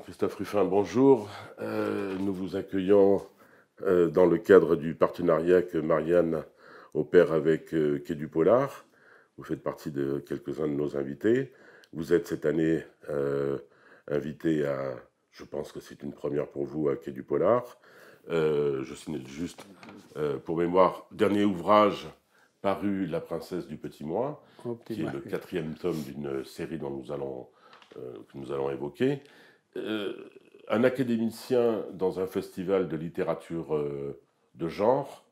christophe Ruffin, bonjour. Euh, nous vous accueillons euh, dans le cadre du partenariat que Marianne opère avec euh, Quai du Polar. Vous faites partie de quelques-uns de nos invités. Vous êtes cette année invité à, je pense que c'est une première pour vous, à Quai du Polar. je signale juste, pour mémoire, dernier ouvrage paru La princesse du petit mois, qui est le quatrième tome d'une série dont que nous allons évoquer. Euh, un académicien dans un festival de littérature euh, de genre,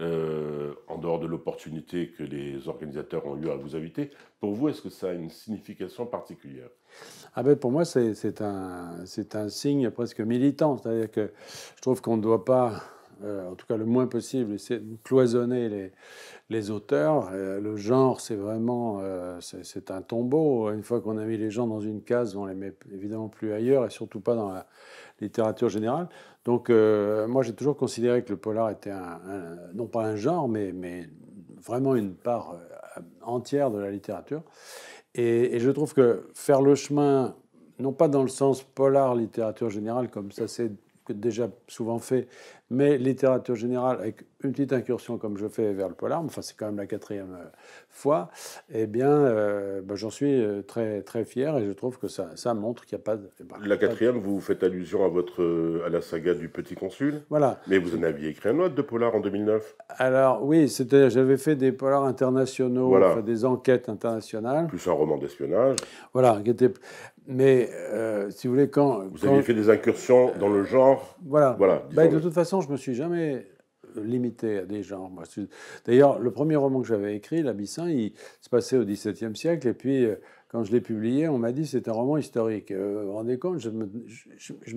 euh, en dehors de l'opportunité que les organisateurs ont eu à vous inviter, pour vous, est-ce que ça a une signification particulière ah ben, Pour moi, c'est un, un signe presque militant. C'est-à-dire que je trouve qu'on ne doit pas euh, en tout cas le moins possible, c'est de cloisonner les, auteurs. Euh, le genre, c'est vraiment euh, c'est un tombeau. Une fois qu'on a mis les gens dans une case, on les met évidemment plus ailleurs et surtout pas dans la littérature générale. Donc moi, j'ai toujours considéré que le polar était non pas un genre, mais, vraiment une part entière de la littérature. Et, je trouve que faire le chemin, non pas dans le sens polar littérature générale comme ça c'est déjà souvent fait, mais littérature générale, avec une petite incursion comme je fais vers le polar, enfin c'est quand même la quatrième euh, fois, eh bien euh, bah, j'en suis euh, très, très fier et je trouve que ça, ça montre qu'il n'y a pas de... Eh ben, la quatrième, vous faites allusion à, votre, à la saga du Petit Consul. Voilà. Mais vous en aviez écrit un autre de polar en 2009. Alors oui, c'était, j'avais fait des polars internationaux, des enquêtes internationales. Plus un roman d'espionnage. Voilà, qui était... Mais euh, si vous voulez, quand. Vous avez fait des incursions dans le genre. Euh, voilà. Bah, de toute façon, je me suis jamais limité à des genres. D'ailleurs, le premier roman que j'avais écrit, L'Abyssin, il se passait au XVIIe siècle, et puis euh, quand je l'ai publié, on m'a dit que c'était un roman historique. Euh, vous vous rendez compte, je ne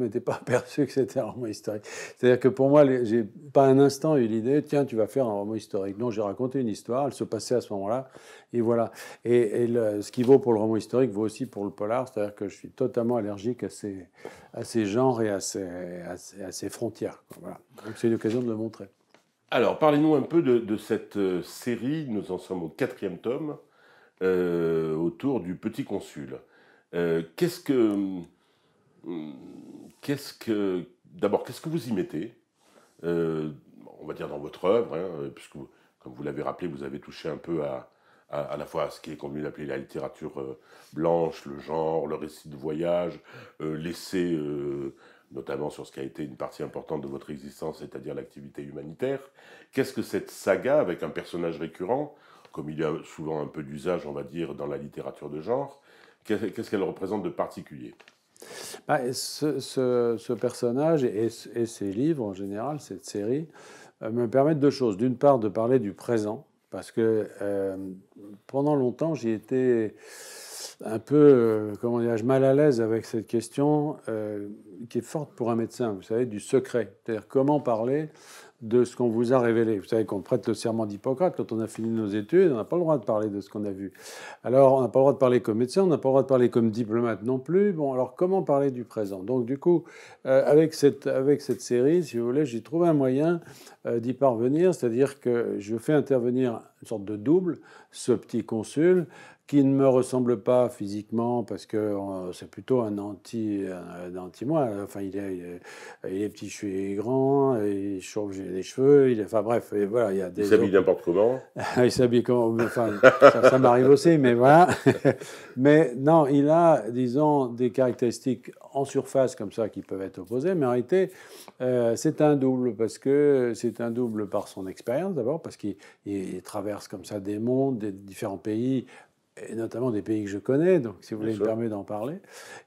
m'étais pas aperçu que c'était un roman historique. C'est-à-dire que pour moi, j'ai pas un instant eu l'idée, tiens, tu vas faire un roman historique. Non, j'ai raconté une histoire, elle se passait à ce moment-là, et voilà. Et, ce qui vaut pour le roman historique vaut aussi pour le polar, c'est-à-dire que je suis totalement allergique à ces, à ces genres et à ces, frontières. voilà. Donc c'est une occasion de le montrer. Alors, parlez-nous un peu de, de cette euh, série. Nous en sommes au quatrième tome. Euh, autour du petit consul. Euh, qu'est-ce que. Hum, qu'est-ce que. D'abord, qu'est-ce que vous y mettez euh, On va dire dans votre œuvre, hein, puisque, comme vous l'avez rappelé, vous avez touché un peu à, à, à, la fois à ce qui est convenu d'appeler la littérature blanche, le genre, le récit de voyage, l'essai notamment sur ce qui a été une partie importante de votre existence, c'est-à-dire l'activité humanitaire. Qu'est-ce que cette saga avec un personnage récurrent comme il y a souvent un peu d'usage, on va dire, dans la littérature de genre, qu'est-ce qu'elle représente de particulier bah, ce, personnage et, ses livres en général, cette série, euh, me permettent deux choses. D'une part, de parler du présent, parce que euh, pendant longtemps, j'y étais un peu, euh, comment dirais-je, mal à l'aise avec cette question qui est forte pour un médecin, vous savez, du secret. C'est-à-dire comment parler de ce qu'on vous a révélé. Vous savez qu'on prête le serment d'Hippocrate quand on a fini nos études, on n'a pas le droit de parler de ce qu'on a vu. Alors, on n'a pas le droit de parler comme médecin, on n'a pas le droit de parler comme diplomate non plus. Bon, alors comment parler du présent Donc, du coup, euh, avec, cette, avec cette série, si vous voulez, j'ai trouvé un moyen euh, d'y parvenir, c'est-à-dire que je fais intervenir une sorte de double, ce petit consul, qui ne me ressemble pas physiquement parce que euh, c'est plutôt un anti, euh, moi. Enfin, il est, il est, petit, je suis grand, il chauffe, j'ai les cheveux. Il est, enfin bref, voilà, il y a des. Il s'habille n'importe comment. il s'habille comme. Enfin, ça, m'arrive aussi, mais voilà. mais non, il a, disons, des caractéristiques en surface comme ça qui peuvent être opposées, mais en réalité, euh, c'est un double parce que c'est un double par son expérience d'abord, parce qu'il traverse comme ça des mondes, des différents pays et notamment des pays que je connais, donc si vous voulez, me permettre d'en parler.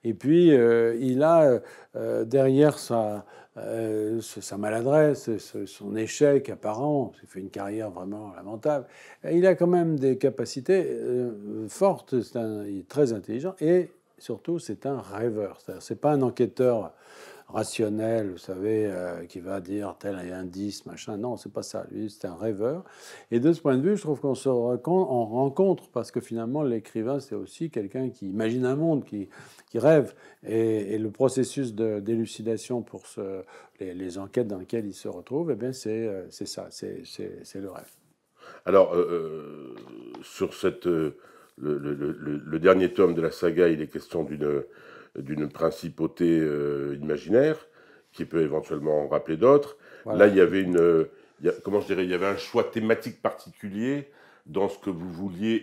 Et puis, euh, il a euh, derrière sa, euh, sa maladresse, son échec apparent, il fait une carrière vraiment lamentable, il a quand même des capacités fortes, c'est un, il est très intelligent, et surtout, c'est un rêveur. C'est pas un enquêteur rationnel, vous savez, euh, qui va dire tel indice, machin. Non, c'est pas ça. Lui, c'est un rêveur. Et de ce point de vue, je trouve qu'on se rencontre parce que finalement, l'écrivain, c'est aussi quelqu'un qui imagine un monde, qui, qui rêve. Et, le processus d'élucidation pour ce, les, enquêtes dans lesquelles il se retrouve, et eh bien, c'est euh, ça, c'est le rêve. Alors, euh, sur cette, le, dernier tome de la saga, il est question d'une d'une principauté euh, imaginaire, qui peut éventuellement rappeler d'autres. Là, il y avait une, comment je dirais, il y avait un choix thématique particulier dans ce que vous vouliez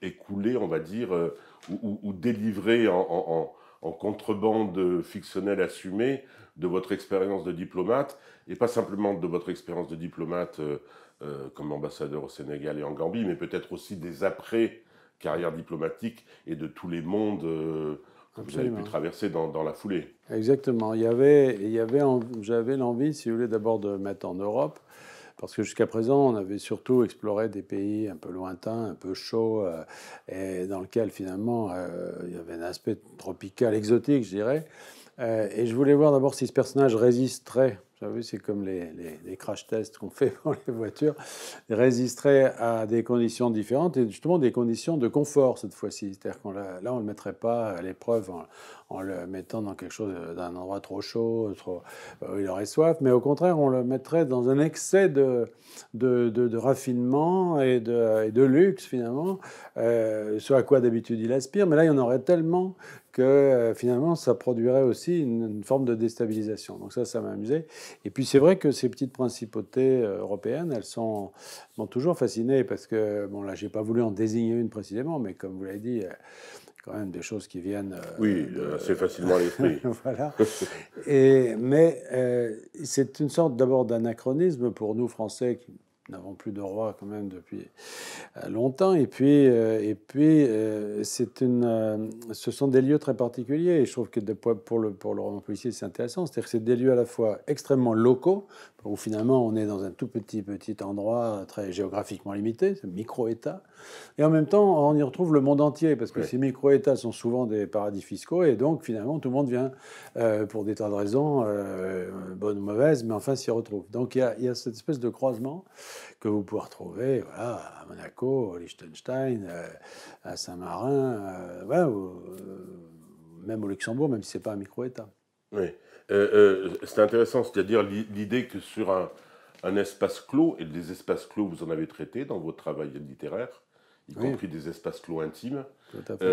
écouler, on va dire, euh, ou, délivrer en, contrebande fictionnelle assumée de votre expérience de diplomate, et pas simplement de votre expérience de diplomate euh, comme ambassadeur au Sénégal et en Gambie, mais peut-être aussi des après-carrières diplomatiques et de tous les mondes Absolument. Vous avez pu traverser dans, dans, la foulée. Exactement. Il y avait, il y avait, j'avais l'envie, si vous voulez, d'abord de mettre en Europe, parce que jusqu'à présent, on avait surtout exploré des pays un peu lointains, un peu chauds, euh, et dans lequel finalement euh, il y avait un aspect tropical, exotique, je dirais. Euh, et je voulais voir d'abord si ce personnage résisterait vous savez, c'est comme les, les, crash tests qu'on fait pour les voitures, résisterait à des conditions différentes et justement des conditions de confort cette fois-ci. C'est-à-dire qu'on là, on ne le mettrait pas à l'épreuve en, le mettant dans quelque chose d'un endroit trop chaud, trop, où il aurait soif, mais au contraire, on le mettrait dans un excès de, de, de, raffinement et de, de, luxe finalement, euh, ce à quoi d'habitude il aspire. Mais là, il y en aurait tellement que euh, finalement, ça produirait aussi une, forme de déstabilisation. Donc ça, ça m'a amusé. Et puis c'est vrai que ces petites principautés euh, européennes, elles sont m'ont toujours fasciné parce que bon là, j'ai pas voulu en désigner une précisément, mais comme vous l'avez dit quand même des choses qui viennent. Euh, oui, euh, assez facilement à l'esprit. voilà. Et, mais c'est une sorte d'abord d'anachronisme pour nous Français qui n'avons plus de roi quand même depuis euh, longtemps. Et puis, euh, et puis euh, c'est une, ce sont des lieux très particuliers. Et je trouve que pour le, pour le roman policier, c'est intéressant. C'est-à-dire que c'est des lieux à la fois extrêmement locaux, où finalement on est dans un tout petit, petit endroit très géographiquement limité, c'est micro-État. Et en même temps, on y retrouve le monde entier, parce que ces micro-États sont souvent des paradis fiscaux. Et donc, finalement, tout le monde vient, pour des tas de raisons, bonnes ou mauvaises, mais enfin s'y retrouve. Donc, il il y a cette espèce de croisement que vous pouvez retrouver voilà, à Monaco, à Liechtenstein, euh, à Saint-Marin, euh, euh, même au Luxembourg, même si ce n'est pas un micro-État. Oui. c'est intéressant, c'est-à-dire l'idée que sur un, espace clos, et des espaces clos, vous en avez traité dans votre travail littéraire, y compris des espaces clos intimes, qui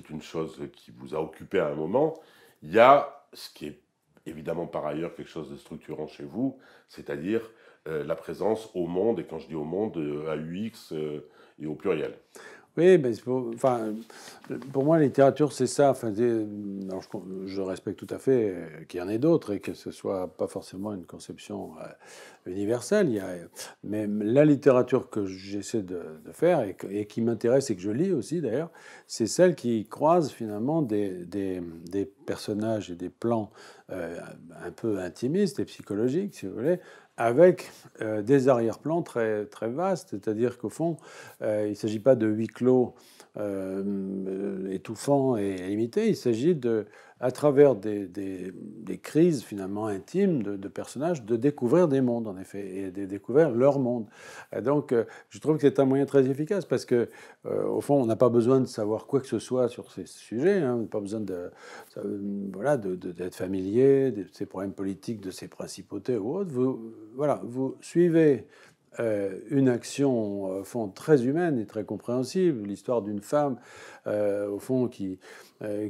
est une chose qui vous a occupé à un moment, il y a ce qui est évidemment par ailleurs quelque chose de structurant chez vous, c'est-à-dire euh, la présence au monde, et quand je dis au monde, euh, à UX euh, et au pluriel. Oui, pour, enfin, pour moi, la littérature, c'est ça. Enfin, je, respecte tout à fait qu'il y en ait d'autres et que ce soit pas forcément une conception universelle. Il mais la littérature que j'essaie de, faire et, qui m'intéresse et que je lis aussi d'ailleurs, c'est celle qui croise finalement des, des, personnages et des plans un peu intimistes et psychologiques, si vous voulez, avec euh, des arrière-plans très, très vastes, c'est-à-dire qu'au fond, euh, il ne s'agit pas de huis clos euh, étouffants et limités, il s'agit de, à travers des, des, crises finalement intimes de, personnages, de découvrir des mondes en effet, et de découvrir leur monde. Et donc euh, je trouve que c'est un moyen très efficace parce que, euh, au fond, on n'a pas besoin de savoir quoi que ce soit sur ces sujets, hein. on n'a pas besoin de, euh, d'être familier de ces problèmes politiques, de ces principautés ou autres. voilà, vous suivez euh, une action euh, fond très humaine et très compréhensible, l'histoire d'une femme euh, au fond qui,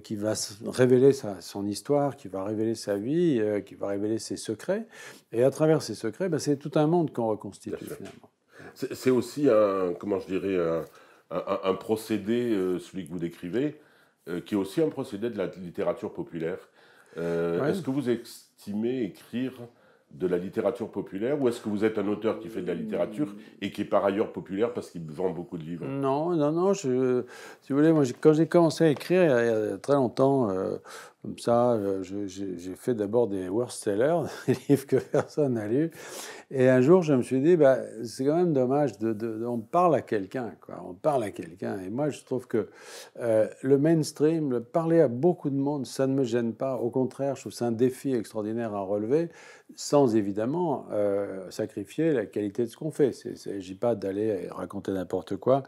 qui va révéler sa, son histoire, qui va révéler sa vie, qui va révéler ses secrets. Et à travers ces secrets, ben, c'est tout un monde qu'on reconstitue finalement. C'est aussi un, comment je dirais, un, un, procédé, celui que vous décrivez, qui est aussi un procédé de la littérature populaire. Est-ce que vous estimez écrire de la littérature populaire ou est-ce que vous êtes un auteur qui fait de la littérature et qui est par ailleurs populaire parce qu'il vend beaucoup de livres Non, non, non. Je, si vous voulez, moi, quand j'ai commencé à écrire il y a, très longtemps, euh, comme ça, j'ai fait d'abord des worst-sellers, des livres que personne n'a lu Et un jour, je me suis dit, bah, c'est quand même dommage, de, on parle à quelqu'un, On parle à quelqu'un. Et moi, je trouve que euh, le mainstream, le parler à beaucoup de monde, ça ne me gêne pas. Au contraire, je trouve c'est un défi extraordinaire à relever, sans évidemment euh, sacrifier la qualité de ce qu'on fait. Il ne s'agit pas d'aller raconter n'importe quoi.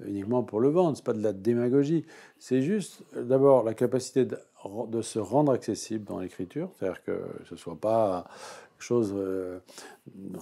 Euh, uniquement pour le vendre, c'est pas de la démagogie. C'est juste, d'abord, la capacité de, se rendre accessible dans l'écriture, c'est-à-dire que ce soit pas quelque chose euh,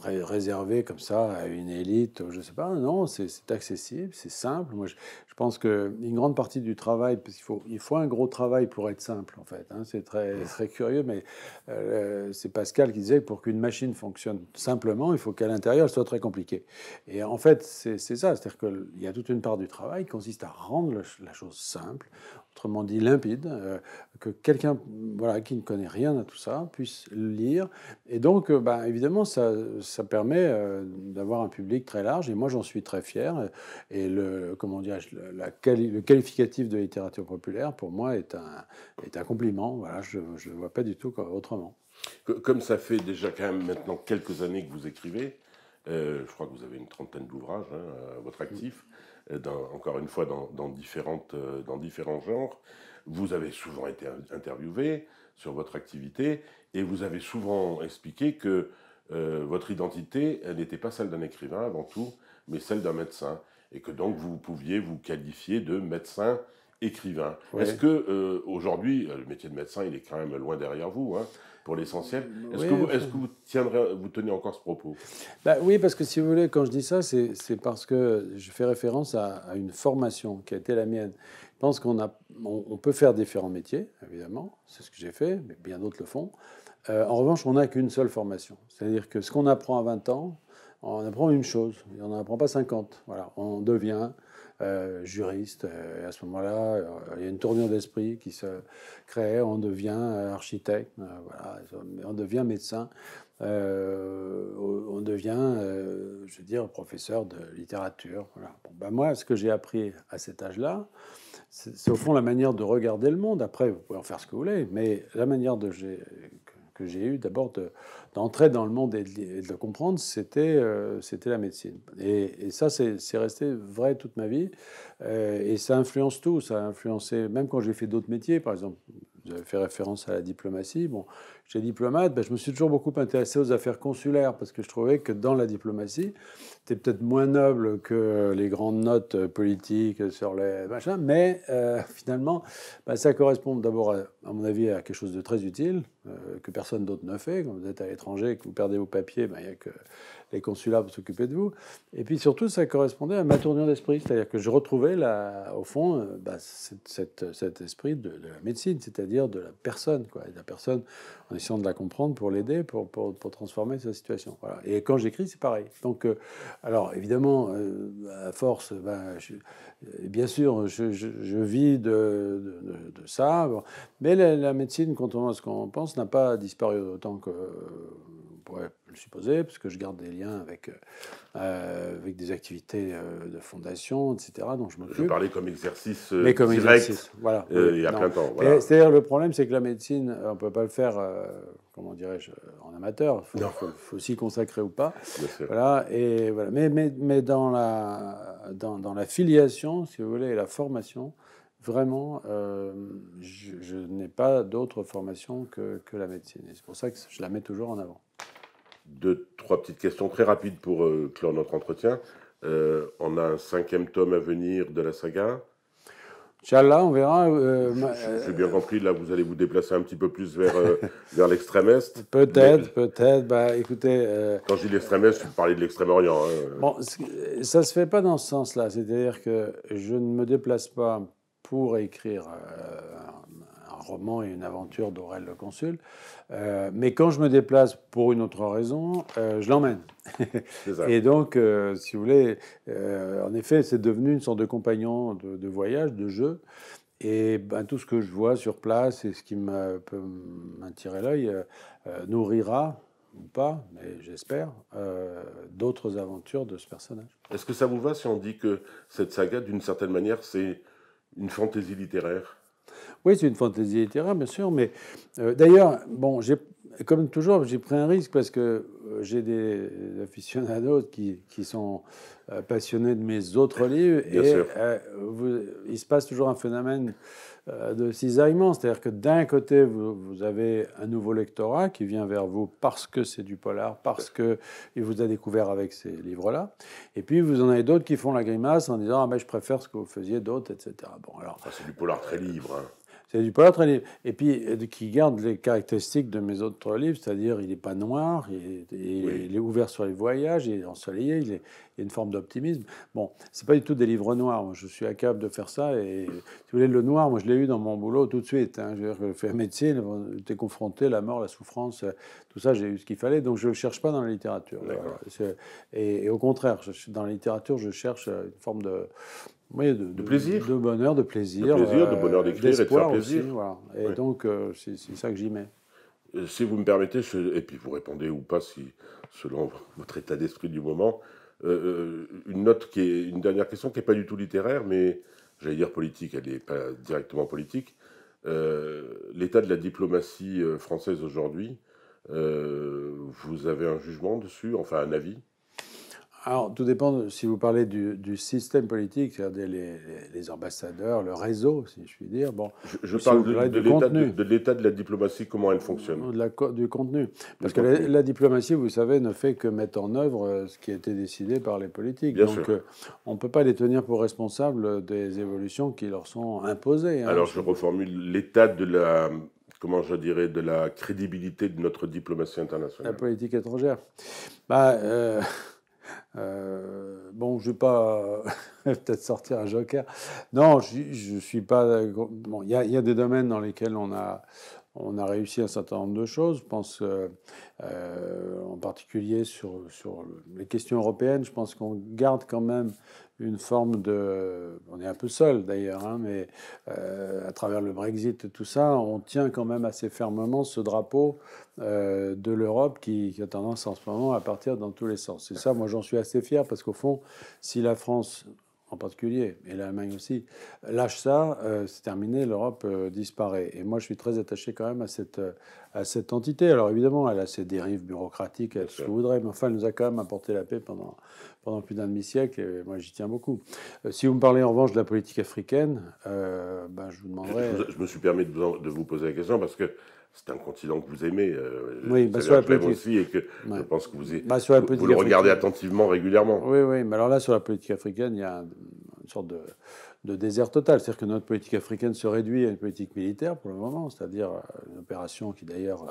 réservé comme ça à une élite, je ne sais pas. Non, c'est accessible, c'est simple. Moi, je, pense qu'une grande partie du travail, parce qu'il faut, il faut un gros travail pour être simple, en fait. Hein. c'est très, très curieux, mais euh, c'est Pascal qui disait que pour qu'une machine fonctionne simplement, il faut qu'à l'intérieur, elle soit très compliquée. Et en fait, c'est ça. C'est-à-dire qu'il y a toute une part du travail qui consiste à rendre la chose simple autrement dit limpide, euh, que quelqu'un voilà, qui ne connaît rien à tout ça puisse le lire. Et donc, euh, bah, évidemment, ça, ça permet euh, d'avoir un public très large, et moi j'en suis très fier. Et le, comment le qualificatif de littérature populaire, pour moi, est un, est un compliment. Voilà, je ne vois pas du tout autrement. Comme ça fait déjà quand même maintenant quelques années que vous écrivez, je crois que vous avez une trentaine d'ouvrages hein, à votre actif. Euh, encore une fois, euh, dans, différents genres. Vous avez souvent été interviewé sur votre activité et vous avez souvent expliqué que euh, votre identité, n'était pas celle d'un écrivain avant tout, mais celle d'un médecin. Et que donc vous pouviez vous qualifier de médecin écrivain. Est-ce que euh, aujourd'hui, euh, le métier de médecin, il est quand même loin derrière vous, hein, pour l'essentiel. Est-ce que, vous, que vous, tiendrez, vous, tenez encore ce propos bah Oui, parce que si vous voulez, quand je dis ça, c'est parce que je fais référence à, une formation qui a été la mienne. Je pense qu'on a, on peut faire différents métiers, évidemment, c'est ce que j'ai fait, mais bien d'autres le font. Euh, en revanche, on n'a qu'une seule formation. C'est-à-dire que ce qu'on apprend à 20 ans, on apprend une chose, on n'en apprend pas 50. Voilà, on devient euh, juriste. Euh, et à ce moment-là, euh, il y a une tournure d'esprit qui se crée, on devient architecte, on devient médecin. on devient, je veux dire, professeur de littérature. Voilà. Ben, moi, ce que j'ai appris à cet âge-là, c'est au fond la manière de regarder le monde. Après, vous pouvez en faire ce que vous voulez, mais la manière de, que j'ai eu d'abord d'entrer dans le monde et de, le comprendre, c'était euh, c'était la médecine. Et, ça, c'est resté vrai toute ma vie. Euh, et ça influence tout. Ça a influencé, même quand j'ai fait d'autres métiers, par exemple, fait référence à la diplomatie. Bon, j'étais diplomate, ben, je me suis toujours beaucoup intéressé aux affaires consulaires parce que je trouvais que dans la diplomatie, c'était peut-être moins noble que les grandes notes politiques sur les machins, mais euh, finalement, ben, ça correspond d'abord, à, mon avis, à quelque chose de très utile euh, que personne d'autre ne fait. Quand vous êtes à l'étranger et que vous perdez vos papiers, ben, il n'y a que les consulats vont s'occuper de vous. Et puis surtout, ça correspondait à ma tournure d'esprit, c'est-à-dire que je retrouvais là, au fond, euh, bah, cette, cet esprit de, la médecine, c'est-à-dire de la personne, quoi, et la personne en essayant de la comprendre pour l'aider, pour, transformer sa situation. Voilà. Et quand j'écris, c'est pareil. Donc, euh, alors évidemment, euh, à force, bah, bien sûr, je, vis de, ça, mais la, médecine, contrairement à ce qu'on pense, n'a pas disparu autant que. ouais, je le supposer, parce que je garde des liens avec, euh, euh, avec des activités euh, de fondation, etc. Donc je m'occupe. Je parlais comme exercice Mais comme exercice, voilà. il y a C'est-à-dire, le problème, c'est que la médecine, on ne peut pas le faire, comment dirais-je, en amateur. Il faut, s'y consacrer ou pas. Voilà, et voilà. Mais, mais, mais dans, la, dans, dans la filiation, si vous voulez, et la formation, vraiment, je, n'ai pas d'autre formation que, que, la médecine. Et c'est pour ça que je la mets toujours en avant deux, trois petites questions très rapides pour euh, clore notre entretien. Euh, on a un cinquième tome à venir de la saga. Tchallah, on verra. Euh, J'ai bien compris, là, vous allez vous déplacer un petit peu plus vers, vers l'extrême Est. Peut-être, peut-être. Bah, écoutez. Quand je dis l'extrême Est, je parlais de l'extrême-orient. Hein. Bon, ça ne se fait pas dans ce sens-là. C'est-à-dire que je ne me déplace pas pour écrire roman et une aventure d'Aurel le Consul. Euh, mais quand je me déplace pour une autre raison, euh, je l'emmène. et donc, euh, si vous voulez, en effet, c'est devenu une sorte de compagnon de, voyage, de jeu. Et ben, tout ce que je vois sur place et ce qui peut m'attirer l'œil nourrira ou pas, mais j'espère, d'autres aventures de ce personnage. Est-ce que ça vous va si on dit que cette saga, d'une certaine manière, c'est une fantaisie littéraire oui, c'est une fantaisie littéraire, bien sûr, mais euh, d'ailleurs, bon, comme toujours, j'ai pris un risque parce que euh, j'ai des aficionados qui, qui sont euh, passionnés de mes autres livres. Bien et sûr. il se passe toujours un phénomène euh, de cisaillement. C'est-à-dire que d'un côté, vous, avez un nouveau lectorat qui vient vers vous parce que c'est du polar, parce qu'il vous a découvert avec ces livres-là. Et puis, vous en avez d'autres qui font la grimace en disant Ah, mais je préfère ce que vous faisiez d'autres, etc. Bon, alors. c'est du polar très libre. Hein. C'est du très et, et puis euh, qui garde les caractéristiques de mes autres livres, c'est-à-dire il n'est pas noir, il est, il, est, ouvert sur les voyages, il est ensoleillé, il, est, y a une forme d'optimisme. Bon, c'est pas du tout des livres noirs. je suis capable de faire ça. Et si vous voulez le noir, moi je l'ai eu dans mon boulot tout de suite. Hein. Je, veux dire, fais un métier, j'étais confronté à la mort, la souffrance, tout ça, j'ai eu ce qu'il fallait. Donc je ne le cherche pas dans la littérature. Et, au contraire, dans la littérature, je cherche euh, une forme de oui, de, plaisir. De bonheur, de plaisir. De euh, bonheur d'écrire et de plaisir. Et donc, euh, c'est ça que j'y mets. Euh, si vous me permettez, et puis vous répondez ou pas, selon votre état d'esprit du moment, une note qui est une dernière question qui n'est pas du tout littéraire, mais j'allais dire politique, elle n'est pas directement politique. L'état de la diplomatie française aujourd'hui, vous avez un jugement dessus, enfin un avis alors, tout dépend si vous parlez du, système politique, c'est-à-dire les, ambassadeurs, le réseau, si je puis dire. Bon, je, parle de, de l'état de, la diplomatie, comment elle fonctionne. la, du contenu. Parce que La, diplomatie, vous savez, ne fait que mettre en œuvre euh, ce qui a été décidé par les politiques. Bien Donc, euh, on ne peut pas les tenir pour responsables des évolutions qui leur sont imposées. Hein. Alors, je reformule l'état de la comment je dirais, de la crédibilité de notre diplomatie internationale. La politique étrangère. Bah, euh, Euh, bon, je vais pas peut-être sortir un joker. Non, je ne suis pas. Bon, il y, a des domaines dans lesquels on a, on a réussi un certain nombre de choses. Je pense euh, euh, en particulier sur, les questions européennes. Je pense qu'on garde quand même une forme de... On est un peu seul d'ailleurs, hein, mais euh, à travers le Brexit et tout ça, on tient quand même assez fermement ce drapeau de l'Europe qui, a tendance en ce moment à partir dans tous les sens. Et ça, moi j'en suis assez fier parce qu'au fond, si la France en particulier, et l'Allemagne aussi, lâche ça, euh, c'est terminé, l'Europe euh, disparaît. Et moi, je suis très attaché quand même à cette, euh, à cette entité. Alors évidemment, elle a ses dérives bureaucratiques, elle ce voudrait mais enfin, elle nous a quand même apporté la paix pendant, pendant plus d'un demi-siècle, et moi, j'y tiens beaucoup. si vous me parlez en revanche de la politique africaine, ben, je vous demanderais... — Je, me suis permis de vous poser la question, parce que c'est un continent que vous aimez. Euh, oui, bah, aussi et que je pense que vous, bah, vous, le regardez attentivement régulièrement. Oui, oui, mais alors là, sur la politique africaine, il y a une sorte de, désert total. C'est-à-dire que notre politique africaine se réduit à une politique militaire pour le moment, c'est-à-dire euh, une opération qui d'ailleurs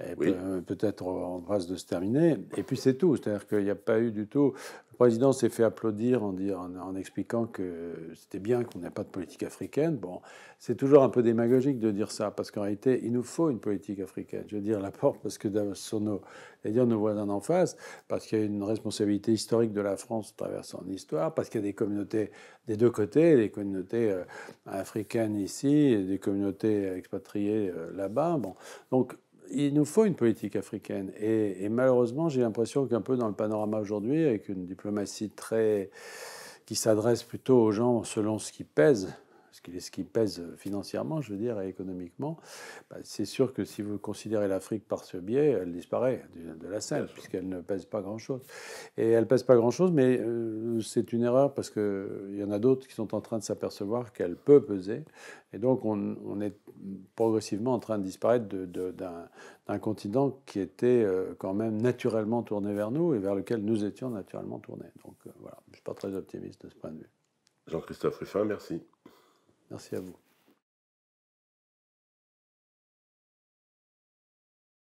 euh, est peut-être en passe de se terminer. Et puis c'est tout. C'est-à-dire qu'il n'y a pas eu du tout, le président s'est fait applaudir en, en, expliquant que c'était bien qu'on n'ait pas de politique africaine. Bon, c'est toujours un peu démagogique de dire ça, parce qu'en réalité, il nous faut une politique africaine. Je veux dire, la porte, parce que sur nos, dire nos voisins en face, parce qu'il y a une responsabilité historique de la France à travers son histoire, parce qu'il y a des communautés des deux côtés, des communautés euh, africaines ici, et des communautés expatriées euh, là-bas. Bon, donc il nous faut une politique africaine. Et, malheureusement, j'ai l'impression qu'un peu dans le panorama aujourd'hui, avec une diplomatie très qui s'adresse plutôt aux gens selon ce qui pèse, ce qui pèse financièrement, je veux dire, et économiquement, bah, c'est sûr que si vous considérez l'Afrique par ce biais, elle disparaît de, la scène, puisqu'elle ne pèse pas grand-chose. Et elle pèse pas grand-chose, mais euh, c'est une erreur, parce qu'il y en a d'autres qui sont en train de s'apercevoir qu'elle peut peser. Et donc, on, est progressivement en train de disparaître d'un continent qui était euh, quand même naturellement tourné vers nous et vers lequel nous étions naturellement tournés. Donc, euh, voilà, je ne suis pas très optimiste de ce point de vue. Jean-Christophe Ruffin, merci. Merci à vous.